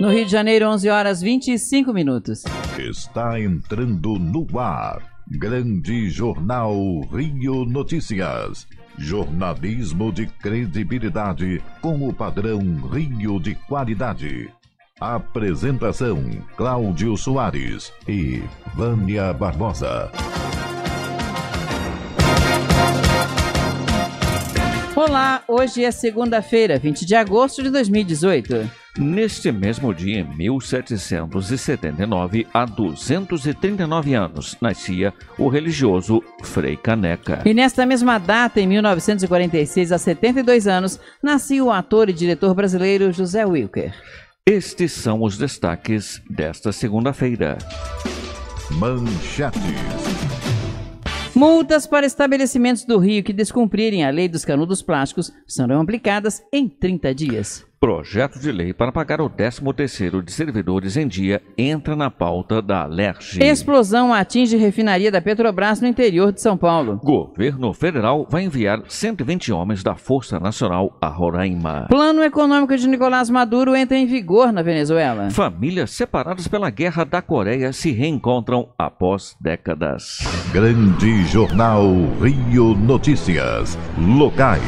No Rio de Janeiro, 11 horas 25 minutos. Está entrando no ar. Grande Jornal Rio Notícias. Jornalismo de credibilidade com o padrão Rio de qualidade. Apresentação: Cláudio Soares e Vânia Barbosa. Olá, hoje é segunda-feira, 20 de agosto de 2018. Neste mesmo dia, em 1779, há 239 anos, nascia o religioso Frei Caneca. E nesta mesma data, em 1946, há 72 anos, nascia o ator e diretor brasileiro José Wilker. Estes são os destaques desta segunda-feira. Manchete. Multas para estabelecimentos do Rio que descumprirem a lei dos canudos plásticos serão aplicadas em 30 dias. Projeto de lei para pagar o 13º de servidores em dia entra na pauta da Alerj. Explosão atinge refinaria da Petrobras no interior de São Paulo. Governo federal vai enviar 120 homens da Força Nacional a Roraima. Plano econômico de Nicolás Maduro entra em vigor na Venezuela. Famílias separadas pela Guerra da Coreia se reencontram após décadas. Grande Jornal Rio Notícias. Locais.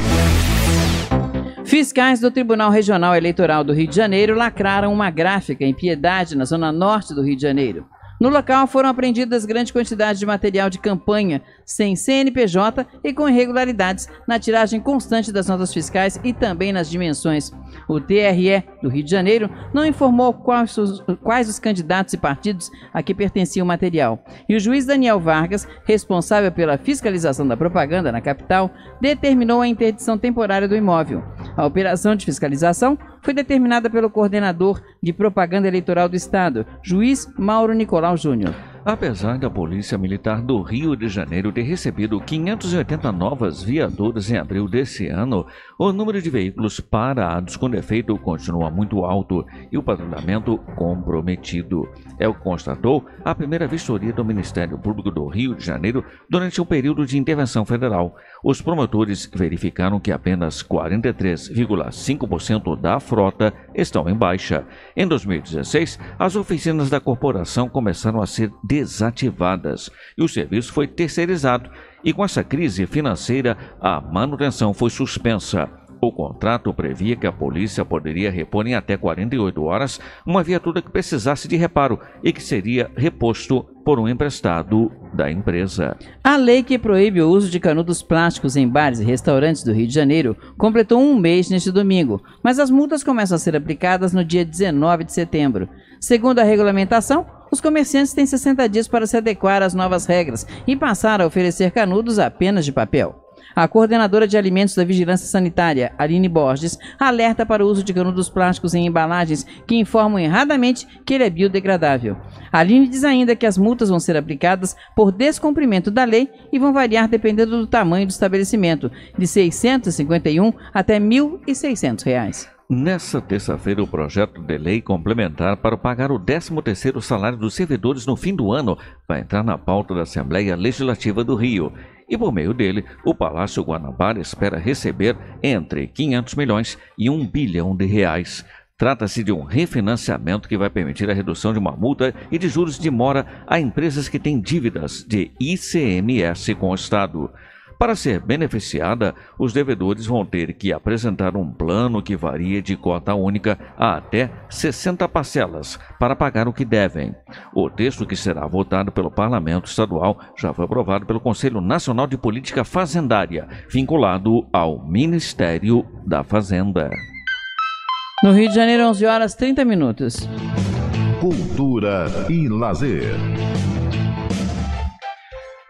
Fiscais do Tribunal Regional Eleitoral do Rio de Janeiro lacraram uma gráfica em Piedade, na zona norte do Rio de Janeiro. No local foram apreendidas grandes quantidades de material de campanha sem CNPJ e com irregularidades na tiragem constante das notas fiscais e também nas dimensões. O TRE do Rio de Janeiro não informou quais os, quais os candidatos e partidos a que pertencia o material. E o juiz Daniel Vargas, responsável pela fiscalização da propaganda na capital, determinou a interdição temporária do imóvel. A operação de fiscalização foi determinada pelo coordenador de propaganda eleitoral do Estado, juiz Mauro Nicolau Júnior. Apesar da Polícia Militar do Rio de Janeiro ter recebido 580 novas viaturas em abril desse ano, o número de veículos parados com defeito continua muito alto e o patrulhamento comprometido. É o que constatou a primeira vistoria do Ministério Público do Rio de Janeiro durante o período de intervenção federal. Os promotores verificaram que apenas 43,5% da frota estão em baixa. Em 2016, as oficinas da corporação começaram a ser desativadas e o serviço foi terceirizado. E com essa crise financeira, a manutenção foi suspensa. O contrato previa que a polícia poderia repor em até 48 horas uma viatura que precisasse de reparo e que seria reposto por um emprestado da empresa. A lei que proíbe o uso de canudos plásticos em bares e restaurantes do Rio de Janeiro completou um mês neste domingo, mas as multas começam a ser aplicadas no dia 19 de setembro. Segundo a regulamentação, os comerciantes têm 60 dias para se adequar às novas regras e passar a oferecer canudos apenas de papel. A coordenadora de alimentos da Vigilância Sanitária, Aline Borges, alerta para o uso de canudos plásticos em embalagens que informam erradamente que ele é biodegradável. Aline diz ainda que as multas vão ser aplicadas por descumprimento da lei e vão variar dependendo do tamanho do estabelecimento, de 651 até 1.600 reais. Nessa terça-feira, o projeto de lei complementar para pagar o 13º salário dos servidores no fim do ano vai entrar na pauta da Assembleia Legislativa do Rio e por meio dele, o Palácio Guanabara espera receber entre 500 milhões e 1 bilhão de reais. Trata-se de um refinanciamento que vai permitir a redução de uma multa e de juros de mora a empresas que têm dívidas de ICMS com o Estado. Para ser beneficiada, os devedores vão ter que apresentar um plano que varia de cota única a até 60 parcelas para pagar o que devem. O texto que será votado pelo Parlamento Estadual já foi aprovado pelo Conselho Nacional de Política Fazendária, vinculado ao Ministério da Fazenda. No Rio de Janeiro, 11 horas 30 minutos. Cultura e lazer.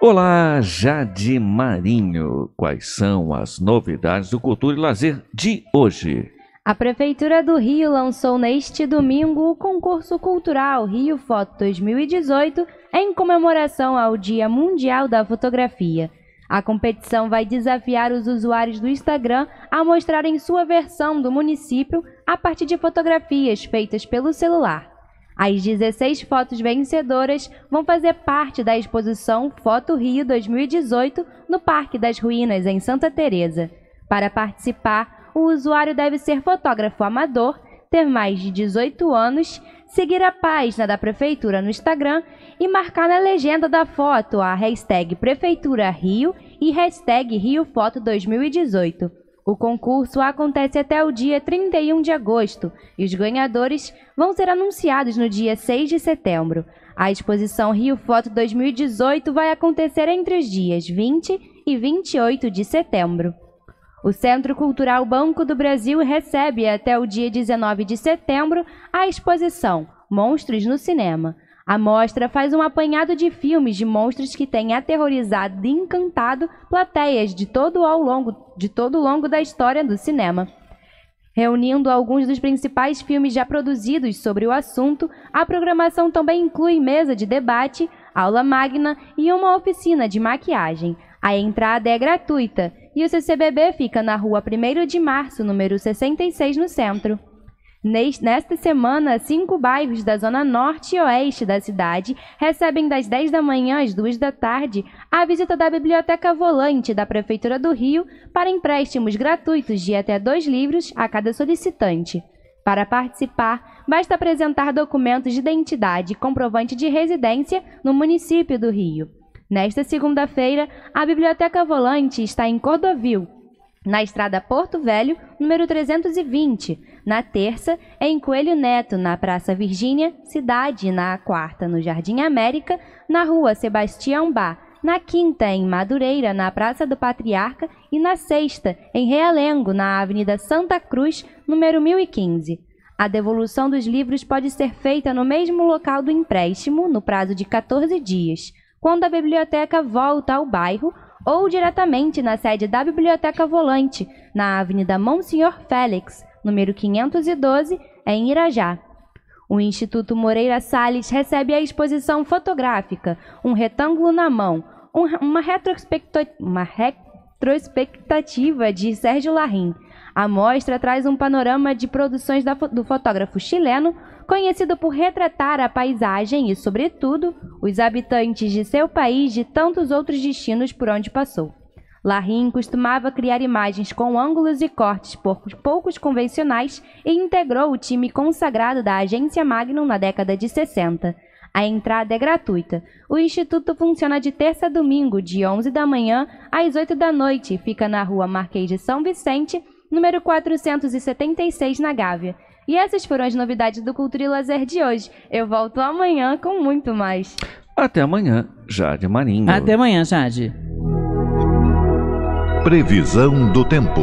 Olá, Jade Marinho. Quais são as novidades do Cultura e Lazer de hoje? A Prefeitura do Rio lançou neste domingo o concurso cultural Rio Foto 2018 em comemoração ao Dia Mundial da Fotografia. A competição vai desafiar os usuários do Instagram a mostrarem sua versão do município a partir de fotografias feitas pelo celular. As 16 fotos vencedoras vão fazer parte da exposição Foto Rio 2018 no Parque das Ruínas, em Santa Teresa. Para participar, o usuário deve ser fotógrafo amador, ter mais de 18 anos, seguir a página da Prefeitura no Instagram e marcar na legenda da foto a hashtag Prefeitura Rio e hashtag Foto 2018. O concurso acontece até o dia 31 de agosto e os ganhadores vão ser anunciados no dia 6 de setembro. A exposição Rio Foto 2018 vai acontecer entre os dias 20 e 28 de setembro. O Centro Cultural Banco do Brasil recebe até o dia 19 de setembro a exposição Monstros no Cinema, a mostra faz um apanhado de filmes de monstros que têm aterrorizado e encantado plateias de todo ao longo de todo o longo da história do cinema. Reunindo alguns dos principais filmes já produzidos sobre o assunto, a programação também inclui mesa de debate, aula magna e uma oficina de maquiagem. A entrada é gratuita e o CCBB fica na rua 1 de Março, número 66, no centro. Nesta semana, cinco bairros da zona norte e oeste da cidade recebem das 10 da manhã às 2 da tarde a visita da Biblioteca Volante da Prefeitura do Rio para empréstimos gratuitos de até dois livros a cada solicitante. Para participar, basta apresentar documentos de identidade e comprovante de residência no município do Rio. Nesta segunda-feira, a Biblioteca Volante está em Cordovil, na estrada Porto Velho, número 320, na terça, é em Coelho Neto, na Praça Virgínia, Cidade, na quarta, no Jardim América, na Rua Sebastião Bá, na quinta, em Madureira, na Praça do Patriarca, e na sexta, em Realengo, na Avenida Santa Cruz, número 1015. A devolução dos livros pode ser feita no mesmo local do empréstimo, no prazo de 14 dias, quando a biblioteca volta ao bairro ou diretamente na sede da Biblioteca Volante, na Avenida Monsenhor Félix, número 512, é em Irajá. O Instituto Moreira Salles recebe a exposição fotográfica Um Retângulo na Mão, uma, retrospectativa de Sérgio Larrim. A mostra traz um panorama de produções do fotógrafo chileno, conhecido por retratar a paisagem e, sobretudo, os habitantes de seu país de tantos outros destinos por onde passou. Larrin costumava criar imagens com ângulos e cortes poucos convencionais e integrou o time consagrado da agência Magnum na década de 60. A entrada é gratuita. O instituto funciona de terça a domingo, de 11 da manhã às 8 da noite. Fica na rua Marquês de São Vicente, número 476, na Gávea. E essas foram as novidades do Cultura e Lazer de hoje. Eu volto amanhã com muito mais. Até amanhã, Jade Marinho. Até amanhã, Jade. Previsão do tempo.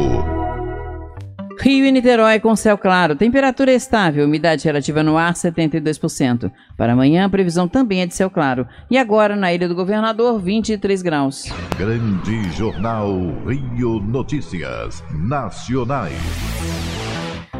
Rio e Niterói com céu claro, temperatura estável, umidade relativa no ar 72%. Para amanhã, a previsão também é de céu claro. E agora, na Ilha do Governador, 23 graus. Grande Jornal Rio Notícias Nacionais.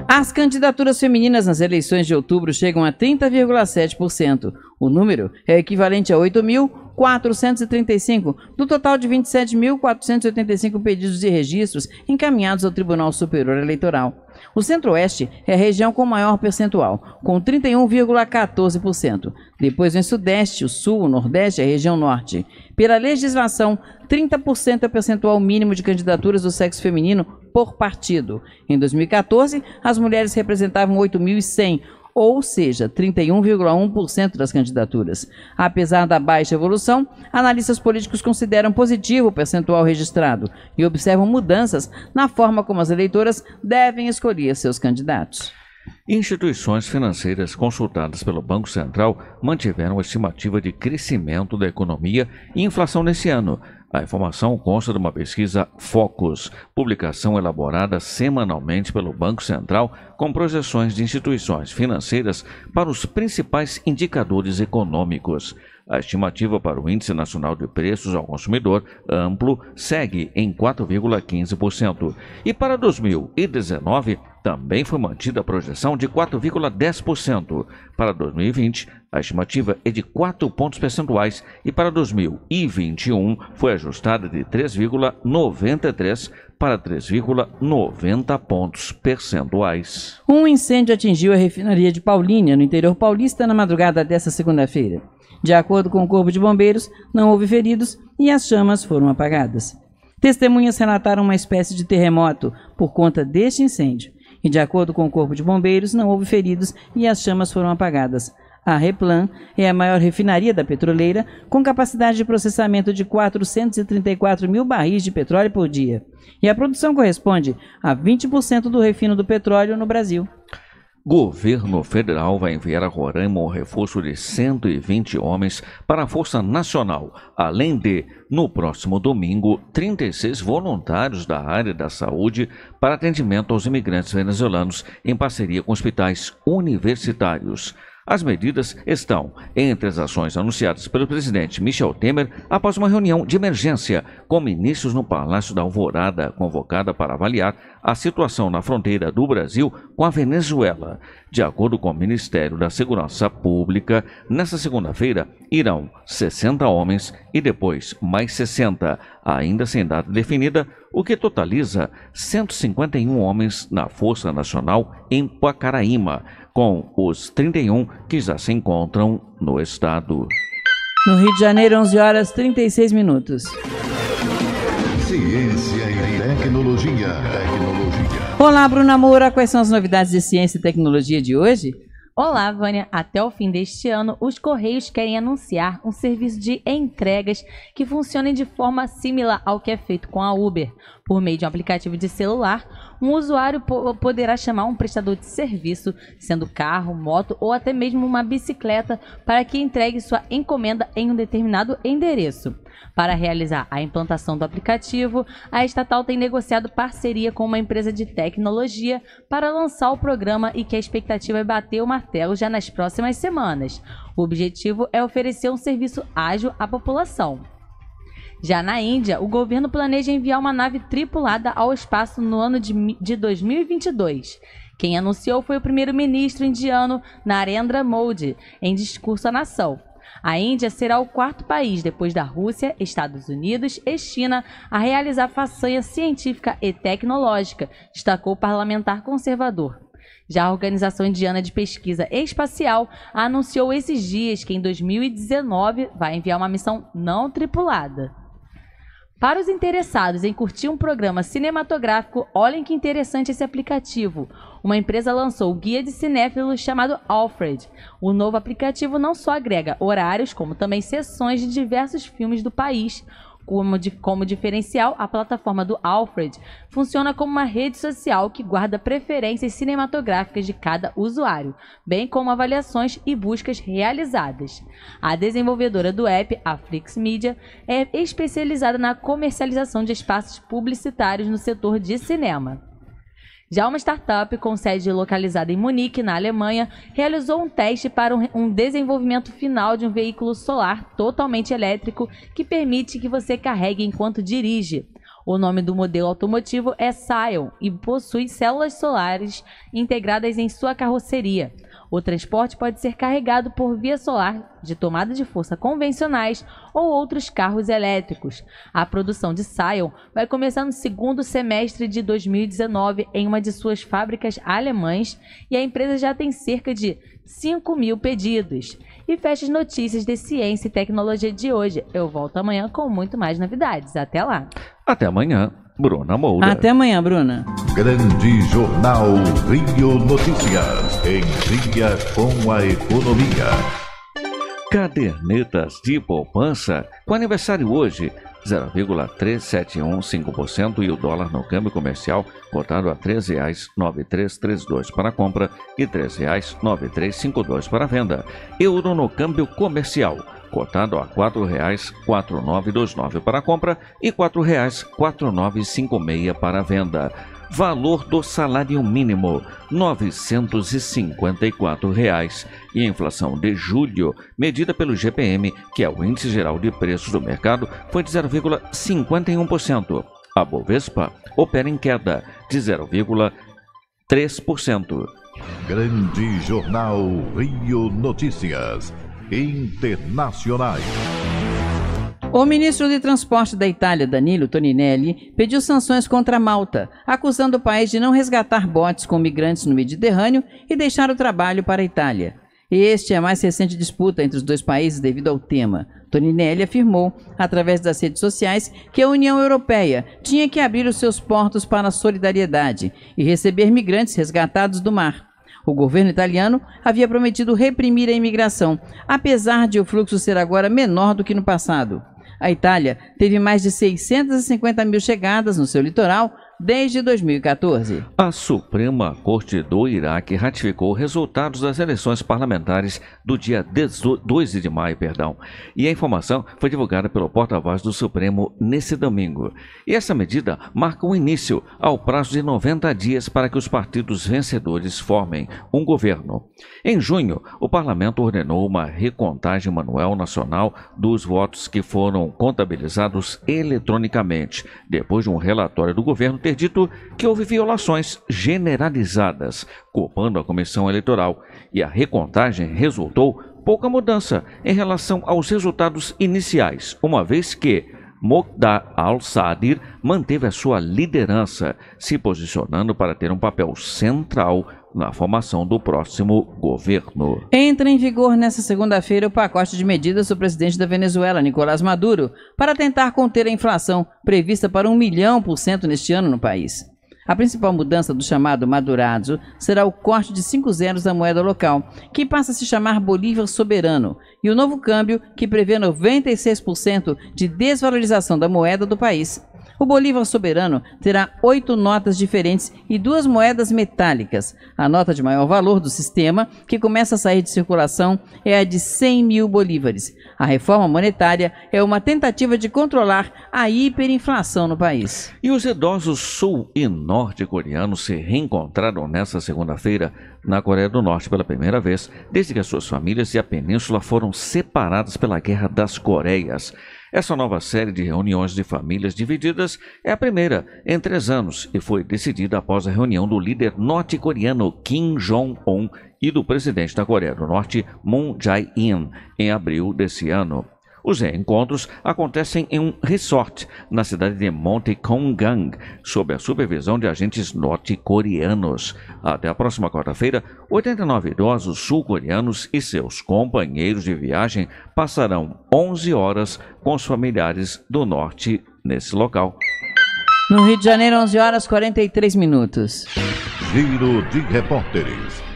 As candidaturas femininas nas eleições de outubro chegam a 30,7%. O número é equivalente a 8.000. 435, do total de 27.485 pedidos de registros encaminhados ao Tribunal Superior Eleitoral. O Centro-Oeste é a região com maior percentual, com 31,14%. Depois vem Sudeste, o Sul, o Nordeste e a região Norte. Pela legislação, 30% é o percentual mínimo de candidaturas do sexo feminino por partido. Em 2014, as mulheres representavam 8.100, ou seja, 31,1% das candidaturas. Apesar da baixa evolução, analistas políticos consideram positivo o percentual registrado e observam mudanças na forma como as eleitoras devem escolher seus candidatos. Instituições financeiras consultadas pelo Banco Central mantiveram a estimativa de crescimento da economia e inflação nesse ano, a informação consta de uma pesquisa Focus, publicação elaborada semanalmente pelo Banco Central com projeções de instituições financeiras para os principais indicadores econômicos. A estimativa para o Índice Nacional de Preços ao Consumidor amplo segue em 4,15%. E para 2019, também foi mantida a projeção de 4,10%. Para 2020, a estimativa é de 4 pontos percentuais e para 2021 foi ajustada de 3,93 para 3,90 pontos percentuais. Um incêndio atingiu a refinaria de Paulínia, no interior paulista, na madrugada desta segunda-feira. De acordo com o Corpo de Bombeiros, não houve feridos e as chamas foram apagadas. Testemunhas relataram uma espécie de terremoto por conta deste incêndio. E de acordo com o Corpo de Bombeiros, não houve feridos e as chamas foram apagadas. A Replan é a maior refinaria da petroleira, com capacidade de processamento de 434 mil barris de petróleo por dia. E a produção corresponde a 20% do refino do petróleo no Brasil. Governo federal vai enviar a Roraima um reforço de 120 homens para a Força Nacional, além de, no próximo domingo, 36 voluntários da área da saúde para atendimento aos imigrantes venezuelanos em parceria com hospitais universitários. As medidas estão entre as ações anunciadas pelo presidente Michel Temer após uma reunião de emergência com ministros no Palácio da Alvorada, convocada para avaliar a situação na fronteira do Brasil com a Venezuela. De acordo com o Ministério da Segurança Pública, nesta segunda-feira irão 60 homens e depois mais 60, ainda sem data definida, o que totaliza 151 homens na Força Nacional em Pacaraíma com os 31 que já se encontram no estado. No Rio de Janeiro, 11 horas 36 minutos. Ciência e tecnologia. tecnologia. Olá, Bruna Moura. Quais são as novidades de ciência e tecnologia de hoje? Olá, Vânia. Até o fim deste ano, os Correios querem anunciar um serviço de entregas que funcione de forma similar ao que é feito com a Uber. Por meio de um aplicativo de celular, um usuário poderá chamar um prestador de serviço, sendo carro, moto ou até mesmo uma bicicleta, para que entregue sua encomenda em um determinado endereço. Para realizar a implantação do aplicativo, a estatal tem negociado parceria com uma empresa de tecnologia para lançar o programa e que a expectativa é bater o martelo já nas próximas semanas. O objetivo é oferecer um serviço ágil à população. Já na Índia, o governo planeja enviar uma nave tripulada ao espaço no ano de, de 2022. Quem anunciou foi o primeiro-ministro indiano Narendra Modi, em discurso à nação. A Índia será o quarto país, depois da Rússia, Estados Unidos e China, a realizar façanha científica e tecnológica, destacou o parlamentar conservador. Já a Organização Indiana de Pesquisa Espacial anunciou esses dias que em 2019 vai enviar uma missão não tripulada para os interessados em curtir um programa cinematográfico, olhem que interessante esse aplicativo. Uma empresa lançou o guia de cinéfilos chamado Alfred. O novo aplicativo não só agrega horários, como também sessões de diversos filmes do país como, como diferencial, a plataforma do Alfred funciona como uma rede social que guarda preferências cinematográficas de cada usuário, bem como avaliações e buscas realizadas. A desenvolvedora do app, a Flix Media, é especializada na comercialização de espaços publicitários no setor de cinema. Já uma startup com sede localizada em Munique, na Alemanha, realizou um teste para um, desenvolvimento final de um veículo solar totalmente elétrico que permite que você carregue enquanto dirige. O nome do modelo automotivo é Scion e possui células solares integradas em sua carroceria. O transporte pode ser carregado por via solar de tomada de força convencionais ou outros carros elétricos. A produção de Scion vai começar no segundo semestre de 2019 em uma de suas fábricas alemãs e a empresa já tem cerca de 5 mil pedidos. E fecha as notícias de ciência e tecnologia de hoje. Eu volto amanhã com muito mais novidades. Até lá! Até amanhã! Bruna Moura. Até amanhã, Bruna. Grande Jornal Rio Notícias. Em dia com a economia. Cadernetas de poupança com aniversário hoje. 0,3715% e o dólar no câmbio comercial cotado a R$ 3,9332 para compra e R$ 3,9352 para venda. Euro no câmbio comercial cotado a R$ 4,4929 para compra e R$ 4,4956 para a venda. Valor do salário mínimo R$ 954 reais. e a inflação de julho, medida pelo GPM, que é o índice geral de preços do mercado, foi de 0,51%. A Bovespa opera em queda de 0,3%. Grande Jornal Rio Notícias internacionais. O ministro de Transporte da Itália, Danilo Toninelli, pediu sanções contra Malta, acusando o país de não resgatar botes com migrantes no Mediterrâneo e deixar o trabalho para a Itália. Este é a mais recente disputa entre os dois países devido ao tema. Toninelli afirmou, através das redes sociais, que a União Europeia tinha que abrir os seus portos para a solidariedade e receber migrantes resgatados do mar. O governo italiano havia prometido reprimir a imigração, apesar de o fluxo ser agora menor do que no passado. A Itália teve mais de 650 mil chegadas no seu litoral desde 2014. A Suprema Corte do Iraque ratificou resultados das eleições parlamentares do dia 12 de maio, perdão, e a informação foi divulgada pelo porta-voz do Supremo nesse domingo. E essa medida marca o início ao prazo de 90 dias para que os partidos vencedores formem um governo. Em junho, o parlamento ordenou uma recontagem manual nacional dos votos que foram contabilizados eletronicamente, depois de um relatório do governo ter ter dito que houve violações generalizadas, culpando a comissão eleitoral, e a recontagem resultou pouca mudança em relação aos resultados iniciais, uma vez que Mokhtar al sadir manteve a sua liderança, se posicionando para ter um papel central na formação do próximo governo. Entra em vigor nesta segunda-feira o pacote de medidas do presidente da Venezuela, Nicolás Maduro, para tentar conter a inflação prevista para um milhão por cento neste ano no país. A principal mudança do chamado Madurazo será o corte de cinco zeros da moeda local, que passa a se chamar Bolívar Soberano, e o novo câmbio, que prevê 96% de desvalorização da moeda do país. O Bolívar soberano terá oito notas diferentes e duas moedas metálicas. A nota de maior valor do sistema, que começa a sair de circulação, é a de 100 mil bolívares. A reforma monetária é uma tentativa de controlar a hiperinflação no país. E os idosos sul e norte-coreanos se reencontraram nesta segunda-feira na Coreia do Norte pela primeira vez, desde que as suas famílias e a península foram separadas pela Guerra das Coreias. Essa nova série de reuniões de famílias divididas é a primeira em três anos e foi decidida após a reunião do líder norte-coreano Kim Jong-un e do presidente da Coreia do Norte, Moon Jae-in, em abril desse ano. Os encontros acontecem em um resort na cidade de Monte Montekongang, sob a supervisão de agentes norte-coreanos. Até a próxima quarta-feira, 89 idosos sul-coreanos e seus companheiros de viagem passarão 11 horas com os familiares do norte nesse local. No Rio de Janeiro, 11 horas 43 minutos. Giro de repórteres.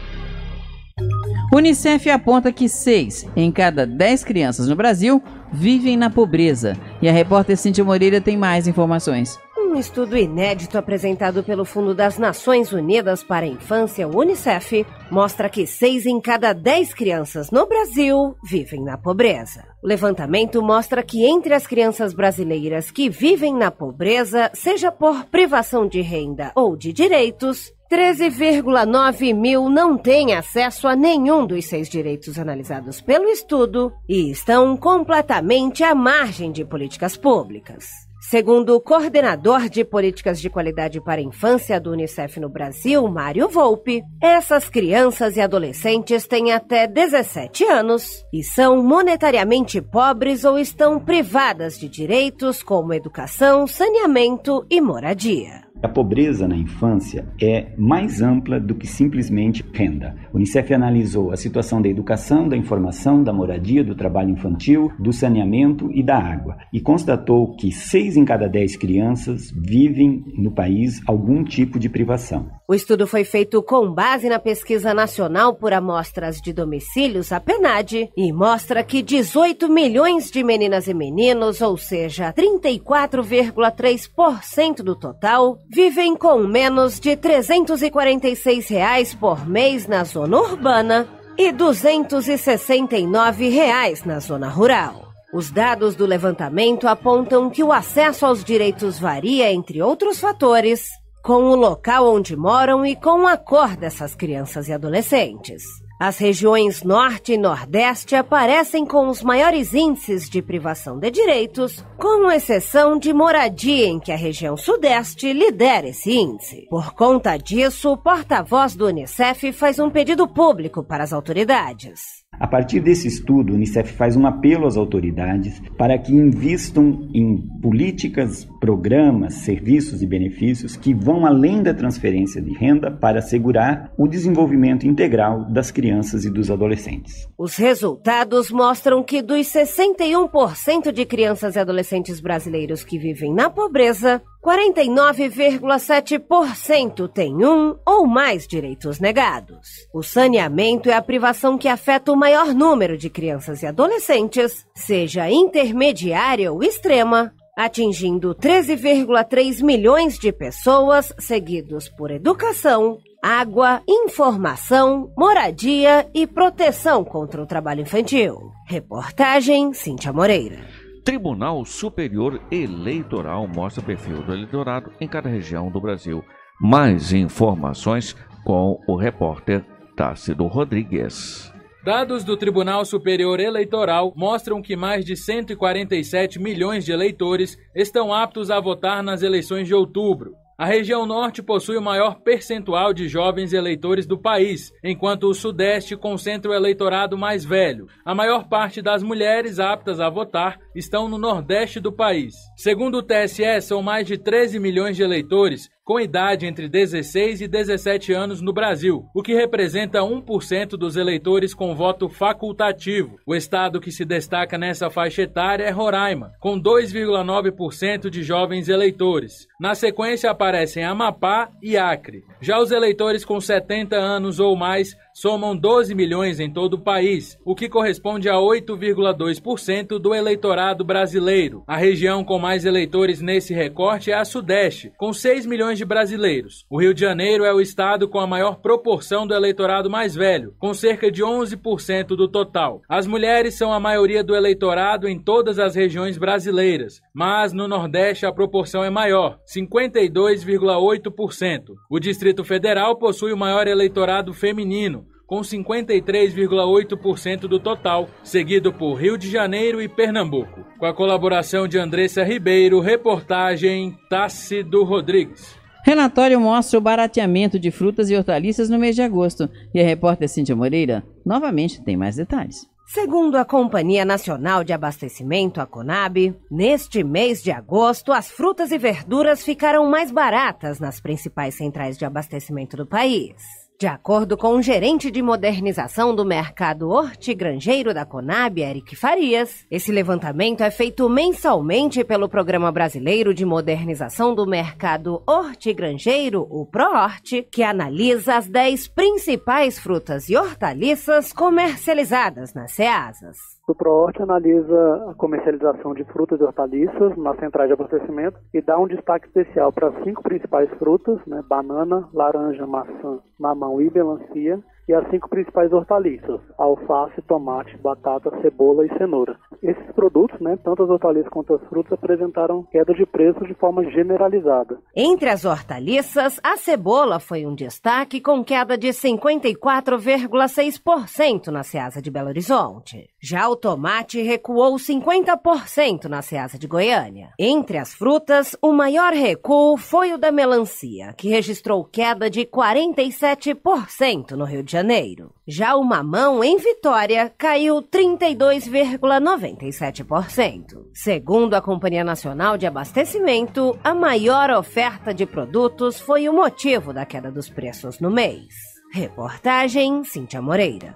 Unicef aponta que 6 em cada 10 crianças no Brasil vivem na pobreza. E a repórter Cintia Moreira tem mais informações. Um estudo inédito apresentado pelo Fundo das Nações Unidas para a Infância, Unicef, mostra que 6 em cada 10 crianças no Brasil vivem na pobreza. O levantamento mostra que entre as crianças brasileiras que vivem na pobreza, seja por privação de renda ou de direitos, 13,9 mil não têm acesso a nenhum dos seis direitos analisados pelo estudo e estão completamente à margem de políticas públicas. Segundo o coordenador de políticas de qualidade para a infância do Unicef no Brasil, Mário Volpe, essas crianças e adolescentes têm até 17 anos e são monetariamente pobres ou estão privadas de direitos como educação, saneamento e moradia. A pobreza na infância é mais ampla do que simplesmente renda. O Unicef analisou a situação da educação, da informação, da moradia, do trabalho infantil, do saneamento e da água e constatou que 6 em cada 10 crianças vivem no país algum tipo de privação. O estudo foi feito com base na pesquisa nacional por amostras de domicílios, a PNAD, e mostra que 18 milhões de meninas e meninos, ou seja, 34,3% do total, vivem com menos de R$ 346 reais por mês na zona urbana e R$ 269 reais na zona rural. Os dados do levantamento apontam que o acesso aos direitos varia, entre outros fatores, com o local onde moram e com a cor dessas crianças e adolescentes. As regiões Norte e Nordeste aparecem com os maiores índices de privação de direitos, com exceção de moradia, em que a região Sudeste lidera esse índice. Por conta disso, o porta-voz do Unicef faz um pedido público para as autoridades. A partir desse estudo, o Unicef faz um apelo às autoridades para que invistam em políticas, programas, serviços e benefícios que vão além da transferência de renda para assegurar o desenvolvimento integral das crianças e dos adolescentes. Os resultados mostram que dos 61% de crianças e adolescentes brasileiros que vivem na pobreza, 49,7% tem um ou mais direitos negados. O saneamento é a privação que afeta o maior número de crianças e adolescentes, seja intermediária ou extrema, atingindo 13,3 milhões de pessoas, seguidos por educação, água, informação, moradia e proteção contra o trabalho infantil. Reportagem Cíntia Moreira. Tribunal Superior Eleitoral mostra o perfil do eleitorado em cada região do Brasil. Mais informações com o repórter Tácido Rodrigues. Dados do Tribunal Superior Eleitoral mostram que mais de 147 milhões de eleitores estão aptos a votar nas eleições de outubro. A região norte possui o maior percentual de jovens eleitores do país, enquanto o sudeste concentra o eleitorado mais velho. A maior parte das mulheres aptas a votar estão no nordeste do país. Segundo o TSE, são mais de 13 milhões de eleitores, com idade entre 16 e 17 anos no Brasil, o que representa 1% dos eleitores com voto facultativo. O estado que se destaca nessa faixa etária é Roraima, com 2,9% de jovens eleitores. Na sequência aparecem Amapá e Acre. Já os eleitores com 70 anos ou mais somam 12 milhões em todo o país, o que corresponde a 8,2% do eleitorado brasileiro. A região com mais eleitores nesse recorte é a Sudeste, com 6 milhões milhões de brasileiros. O Rio de Janeiro é o estado com a maior proporção do eleitorado mais velho, com cerca de 11% do total. As mulheres são a maioria do eleitorado em todas as regiões brasileiras, mas no Nordeste a proporção é maior, 52,8%. O Distrito Federal possui o maior eleitorado feminino, com 53,8% do total, seguido por Rio de Janeiro e Pernambuco. Com a colaboração de Andressa Ribeiro, reportagem Tácido Rodrigues. Relatório mostra o barateamento de frutas e hortaliças no mês de agosto. E a repórter Cíntia Moreira novamente tem mais detalhes. Segundo a Companhia Nacional de Abastecimento, a Conab, neste mês de agosto, as frutas e verduras ficaram mais baratas nas principais centrais de abastecimento do país. De acordo com o gerente de modernização do mercado hortigranjeiro da Conab, Eric Farias, esse levantamento é feito mensalmente pelo Programa Brasileiro de Modernização do Mercado Hortigranjeiro, o ProHort, que analisa as 10 principais frutas e hortaliças comercializadas nas CEASAs o Proorte analisa a comercialização de frutas e hortaliças nas centrais de abastecimento e dá um destaque especial para as cinco principais frutas, né, banana, laranja, maçã, mamão e melancia, e as cinco principais hortaliças: alface, tomate, batata, cebola e cenoura. Esses produtos, né, tanto as hortaliças quanto as frutas, apresentaram queda de preço de forma generalizada. Entre as hortaliças, a cebola foi um destaque com queda de 54,6% na Ceasa de Belo Horizonte. Já o tomate recuou 50% na Ceasa de Goiânia. Entre as frutas, o maior recuo foi o da melancia, que registrou queda de 47% no Rio de Janeiro. Já o mamão em Vitória caiu 32,97%. Segundo a Companhia Nacional de Abastecimento, a maior oferta de produtos foi o motivo da queda dos preços no mês. Reportagem Cíntia Moreira.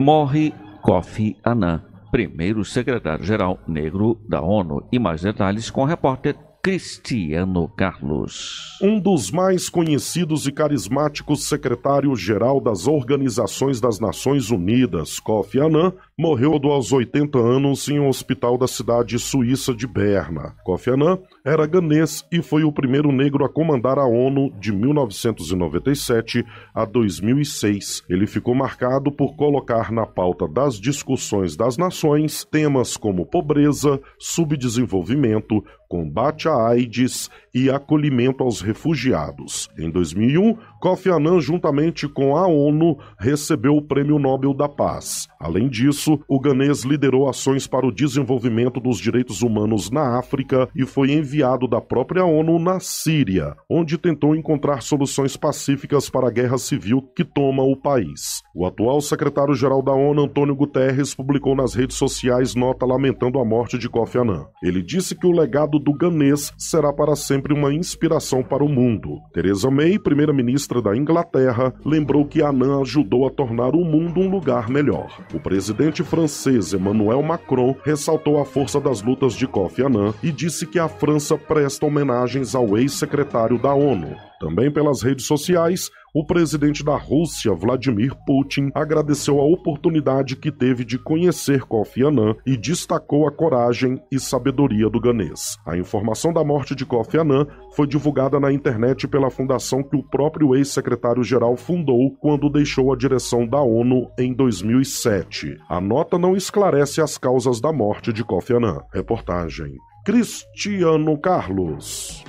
Morre Kofi Annan, primeiro secretário-geral negro da ONU. E mais detalhes com o repórter Cristiano Carlos. Um dos mais conhecidos e carismáticos secretários geral das Organizações das Nações Unidas, Kofi Annan, morreu aos 80 anos em um hospital da cidade suíça de Berna. Kofi Annan era ganês e foi o primeiro negro a comandar a ONU de 1997 a 2006. Ele ficou marcado por colocar na pauta das discussões das nações temas como pobreza, subdesenvolvimento, combate à AIDS e acolhimento aos refugiados. Em 2001, Kofi Annan, juntamente com a ONU, recebeu o Prêmio Nobel da Paz. Além disso, o ganês liderou ações para o desenvolvimento dos direitos humanos na África e foi enviado da própria ONU na Síria, onde tentou encontrar soluções pacíficas para a guerra civil que toma o país. O atual secretário-geral da ONU, Antônio Guterres, publicou nas redes sociais nota lamentando a morte de Kofi Annan. Ele disse que o legado do ganês será para sempre sempre uma inspiração para o mundo. Theresa May, primeira-ministra da Inglaterra, lembrou que Annan ajudou a tornar o mundo um lugar melhor. O presidente francês Emmanuel Macron ressaltou a força das lutas de Kofi Annan e disse que a França presta homenagens ao ex-secretário da ONU. Também pelas redes sociais, o presidente da Rússia, Vladimir Putin, agradeceu a oportunidade que teve de conhecer Kofi Annan e destacou a coragem e sabedoria do ganês. A informação da morte de Kofi Annan foi divulgada na internet pela fundação que o próprio ex-secretário-geral fundou quando deixou a direção da ONU em 2007. A nota não esclarece as causas da morte de Kofi Annan. Reportagem Cristiano Carlos.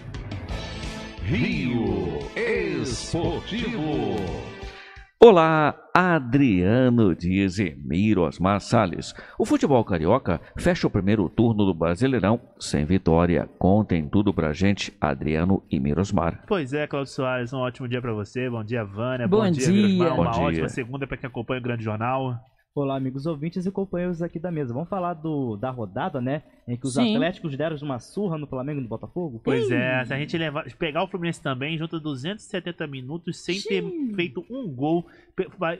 Rio Esportivo. Olá, Adriano Dias e Miros Osmar Salles. O futebol carioca fecha o primeiro turno do Brasileirão sem vitória. Contem tudo pra gente, Adriano e Miro Pois é, Claudio Soares, um ótimo dia para você. Bom dia, Vânia. Bom, bom dia, dia. Uma dia. ótima segunda para quem acompanha o Grande Jornal. Olá, amigos ouvintes e companheiros aqui da mesa. Vamos falar do, da rodada, né? Em que os Sim. Atléticos deram uma surra no Flamengo e no Botafogo? Pois é, se a gente levar, pegar o Fluminense também, junta 270 minutos sem Sim. ter feito um gol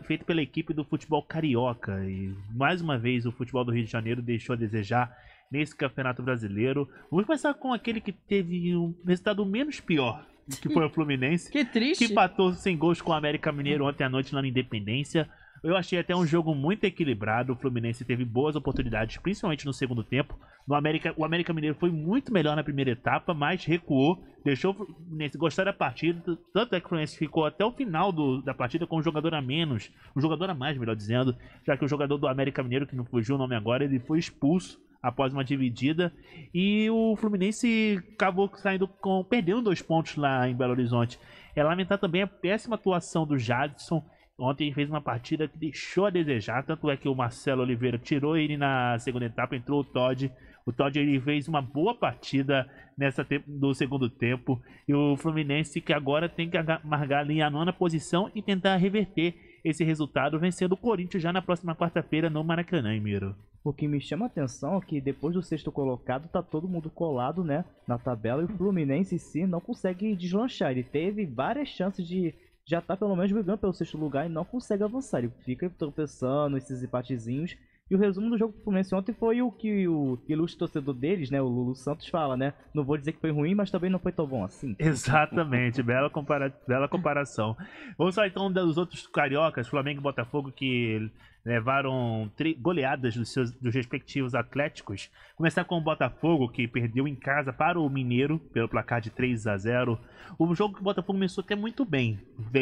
feito pela equipe do futebol carioca. E mais uma vez o futebol do Rio de Janeiro deixou a desejar nesse Campeonato Brasileiro. Vamos começar com aquele que teve um resultado menos pior, que foi o Fluminense. que triste. Que empatou sem gols com o América Mineiro ontem à noite lá na Independência. Eu achei até um jogo muito equilibrado. O Fluminense teve boas oportunidades, principalmente no segundo tempo. No América, o América Mineiro foi muito melhor na primeira etapa, mas recuou, deixou o Fluminense gostar da partida. Tanto é que o Fluminense ficou até o final do, da partida com um jogador a menos, um jogador a mais, melhor dizendo, já que o jogador do América Mineiro, que não fugiu o nome agora, ele foi expulso após uma dividida. E o Fluminense acabou saindo com. perdendo dois pontos lá em Belo Horizonte. É lamentar também a péssima atuação do Jadson Ontem fez uma partida que deixou a desejar, tanto é que o Marcelo Oliveira tirou ele na segunda etapa, entrou o Todd. O Todd ele fez uma boa partida nessa do segundo tempo e o Fluminense que agora tem que marcar ali a nona posição e tentar reverter esse resultado vencendo o Corinthians já na próxima quarta-feira no Maracanã, hein, Miro. O que me chama a atenção é que depois do sexto colocado tá todo mundo colado, né, na tabela e o Fluminense sim não consegue deslanchar. Ele teve várias chances de já tá pelo menos brigando pelo sexto lugar e não consegue avançar. Ele fica tropeçando esses empatezinhos. E o resumo do jogo do Fluminense ontem foi o que o ilustre torcedor deles, né, o Lulu Santos, fala, né? Não vou dizer que foi ruim, mas também não foi tão bom assim. Exatamente, bela, compara bela comparação. Vamos falar então dos outros cariocas, Flamengo e Botafogo, que levaram goleadas dos, seus, dos respectivos atléticos. Começar com o Botafogo, que perdeu em casa para o Mineiro, pelo placar de 3 a 0 O jogo que o Botafogo começou até muito bem,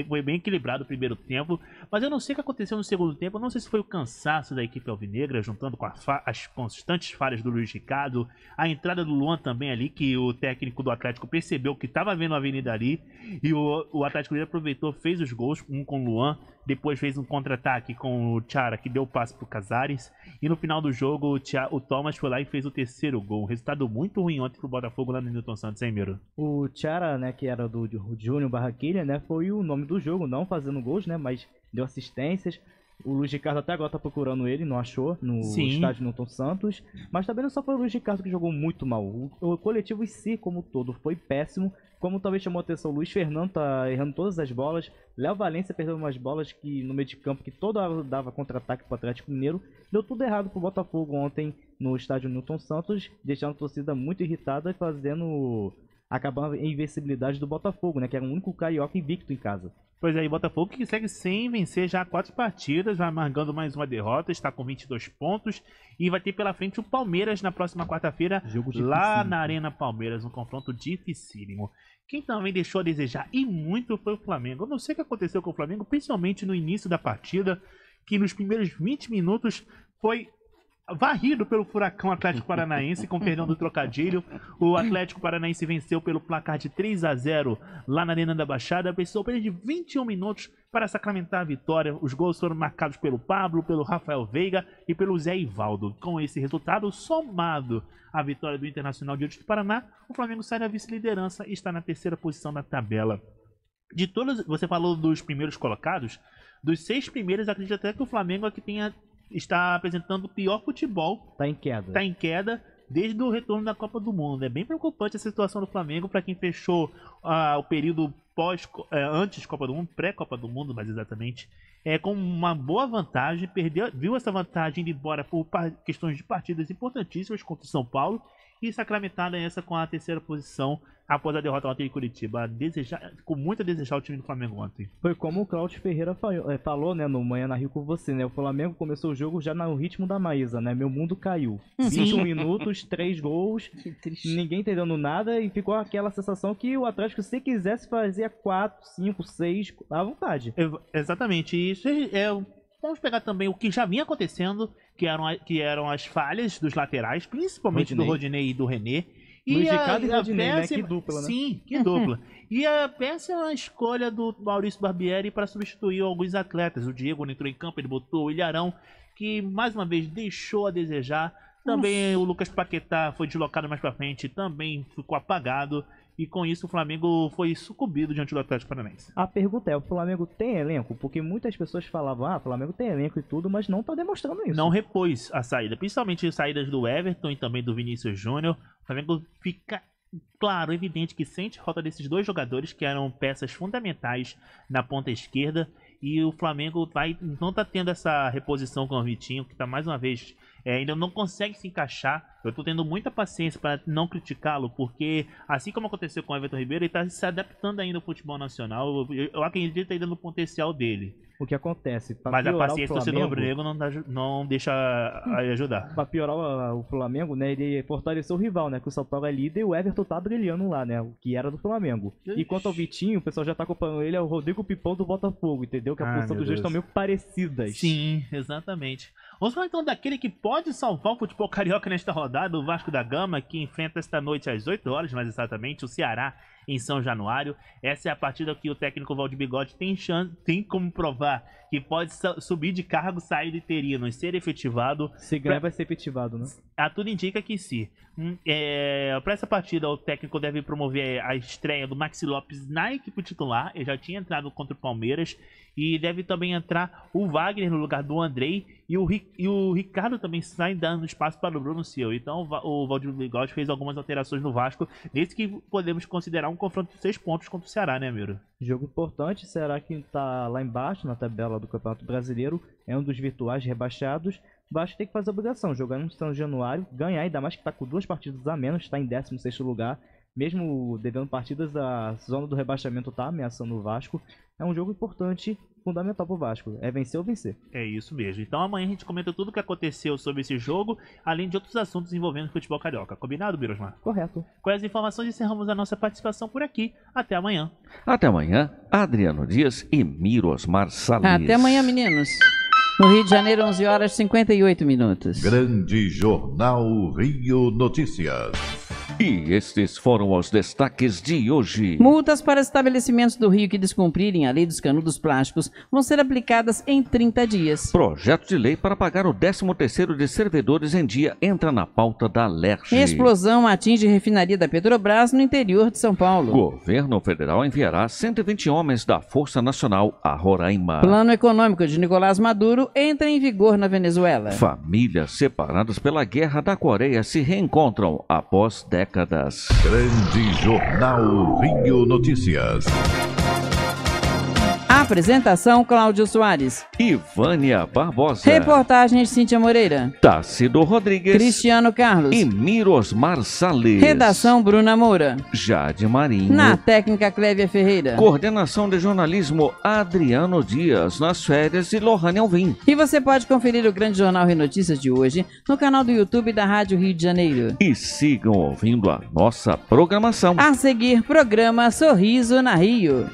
foi bem equilibrado o primeiro tempo, mas eu não sei o que aconteceu no segundo tempo, eu não sei se foi o cansaço da equipe alvinegra, juntando com as constantes falhas do Luiz Ricardo, a entrada do Luan também ali, que o técnico do Atlético percebeu que estava vendo a avenida ali, e o, o Atlético aproveitou, fez os gols, um com o Luan, depois fez um contra-ataque com o Chara, que deu o passe pro Casares. E no final do jogo, o, Tia, o Thomas foi lá e fez o terceiro gol. Um resultado muito ruim ontem pro Botafogo lá no Newton Santos, hein, Miro? O Chara, né, que era do Júnior Barraquilha, né, foi o nome do jogo, não fazendo gols, né, mas deu assistências. O Luiz Ricardo até agora tá procurando ele, não achou, no Sim. estádio Newton Santos. Mas também não só foi o Luiz Ricardo que jogou muito mal. O, o coletivo em si, como todo, foi péssimo. Como também chamou atenção, o Luiz Fernando tá errando todas as bolas. Léo Valência perdeu umas bolas que no meio de campo que toda dava contra-ataque pro Atlético Mineiro. Deu tudo errado pro Botafogo ontem no estádio Newton Santos, deixando a torcida muito irritada e fazendo acabava a invencibilidade do Botafogo, né? Que era o único carioca invicto em casa. Pois é, Botafogo que segue sem vencer já quatro partidas, vai amargando mais uma derrota, está com 22 pontos e vai ter pela frente o Palmeiras na próxima quarta-feira, lá na Arena Palmeiras, um confronto dificílimo. Quem também deixou a desejar e muito foi o Flamengo. Eu não sei o que aconteceu com o Flamengo, principalmente no início da partida, que nos primeiros 20 minutos foi varrido pelo furacão Atlético Paranaense, com perdão do trocadilho. O Atlético Paranaense venceu pelo placar de 3 a 0 lá na Arena da Baixada. Precisou apenas de 21 minutos para sacramentar a vitória. Os gols foram marcados pelo Pablo, pelo Rafael Veiga e pelo Zé Ivaldo. Com esse resultado somado à vitória do Internacional diante do Paraná, o Flamengo sai da vice-liderança e está na terceira posição da tabela. De todos, você falou dos primeiros colocados, dos seis primeiros, acredito até que o Flamengo é que tenha está apresentando o pior futebol. Está em queda. Está em queda desde o retorno da Copa do Mundo. É bem preocupante a situação do Flamengo para quem fechou ah, o período pós, eh, antes Copa do Mundo, pré-Copa do Mundo, mais exatamente, é, com uma boa vantagem, perdeu, viu essa vantagem indo embora por questões de partidas importantíssimas contra o São Paulo e sacramentada é essa com a terceira posição após a derrota ontem de Curitiba. Desejar, ficou muito a desejar o time do Flamengo ontem. Foi como o Claudio Ferreira eh, falou, né, no Manhã na Rio com você, né? O Flamengo começou o jogo já no ritmo da Maísa, né? Meu mundo caiu. 21 uhum. minutos, 3 gols, ninguém entendendo nada e ficou aquela sensação que o Atlético, se quisesse, fazia 4, 5, 6 à vontade. Eu, exatamente. Isso é, é Vamos pegar também o que já vinha acontecendo, que eram, que eram as falhas dos laterais, principalmente Rodinei. do Rodinei e do René. E Luiz a, e Rodinei, a péssima... né? Que dupla, né? Sim, que dupla. e a péssima escolha do Maurício Barbieri para substituir alguns atletas. O Diego entrou em campo, ele botou o Ilharão, que mais uma vez deixou a desejar. Também Nossa. o Lucas Paquetá foi deslocado mais para frente, também ficou apagado. E com isso o Flamengo foi sucumbido diante do Atlético Paranaense. A pergunta é: o Flamengo tem elenco? Porque muitas pessoas falavam, ah, o Flamengo tem elenco e tudo, mas não tá demonstrando isso. Não repôs a saída, principalmente as saídas do Everton e também do Vinícius Júnior. O Flamengo fica claro, evidente que sente rota desses dois jogadores que eram peças fundamentais na ponta esquerda. E o Flamengo vai, não está tendo essa reposição com o Vitinho, que está mais uma vez é, ainda não consegue se encaixar. Eu estou tendo muita paciência para não criticá-lo, porque assim como aconteceu com o Everton Ribeiro, ele está se adaptando ainda ao futebol nacional. Eu, eu acredito ainda no potencial dele. O que acontece? Mas a paciência do torcedor não, dá, não deixa ajudar. pra piorar o Flamengo, né? Ele fortaleceu o rival, né? Que o São Paulo é líder e o Everton tá brilhando lá, né? O que era do Flamengo. Ixi. E quanto ao Vitinho, o pessoal já tá acompanhando ele, é o Rodrigo Pipão do Botafogo, entendeu? Que a ah, dos dois estão meio parecidas. Sim, exatamente. Vamos falar então daquele que pode salvar o futebol carioca nesta rodada, o Vasco da Gama, que enfrenta esta noite às 8 horas, mais exatamente, o Ceará em São Januário. Essa é a partida que o técnico Valdir Bigode tem, chance, tem como provar que pode subir de cargo, sair do interino e ser efetivado. Se ganhar, pra... vai ser efetivado, né? A ah, tudo indica que sim. Hum, é... Para essa partida, o técnico deve promover a estreia do Maxi Lopes na equipe titular. Ele já tinha entrado contra o Palmeiras. E deve também entrar o Wagner no lugar do Andrei e o, e o Ricardo também sai dando espaço para o Bruno Silva. Então o Valdir Ligotti fez algumas alterações no Vasco. Nesse que podemos considerar um confronto de seis pontos contra o Ceará, né, Miro? Jogo importante. Ceará que está lá embaixo na tabela do Campeonato Brasileiro. É um dos virtuais rebaixados. O Vasco tem que fazer obrigação, jogar no São Januário, ganhar, ainda mais que está com duas partidas a menos, está em 16 lugar. Mesmo devendo partidas, a zona do rebaixamento está ameaçando o Vasco. É um jogo importante fundamental pro Vasco. É vencer ou vencer. É isso mesmo. Então amanhã a gente comenta tudo o que aconteceu sobre esse jogo, além de outros assuntos envolvendo o futebol carioca. Combinado, Birosmar? Correto. Com as informações encerramos a nossa participação por aqui. Até amanhã. Até amanhã, Adriano Dias e Mirosmar Salles. Até amanhã, meninos. No Rio de Janeiro, 11 horas e 58 minutos. Grande Jornal Rio Notícias. E estes foram os destaques de hoje. Multas para estabelecimentos do Rio que descumprirem a lei dos canudos plásticos vão ser aplicadas em 30 dias. Projeto de lei para pagar o 13º de servidores em dia entra na pauta da LERJ. Explosão atinge refinaria da Petrobras no interior de São Paulo. Governo federal enviará 120 homens da Força Nacional a Roraima. Plano econômico de Nicolás Maduro entra em vigor na Venezuela. Famílias separadas pela guerra da Coreia se reencontram após décadas décadas. Grande Jornal Rio Notícias. Apresentação: Cláudio Soares. Ivânia Barbosa. Reportagens: Cíntia Moreira. Tácido Rodrigues. Cristiano Carlos. E Miros Sales. Redação: Bruna Moura. Jade Marinho. Na técnica: Clévia Ferreira. Coordenação de jornalismo: Adriano Dias. Nas férias de Lohane Alvim. E você pode conferir o grande jornal Renotícias de hoje no canal do YouTube da Rádio Rio de Janeiro. E sigam ouvindo a nossa programação. A seguir, programa Sorriso na Rio.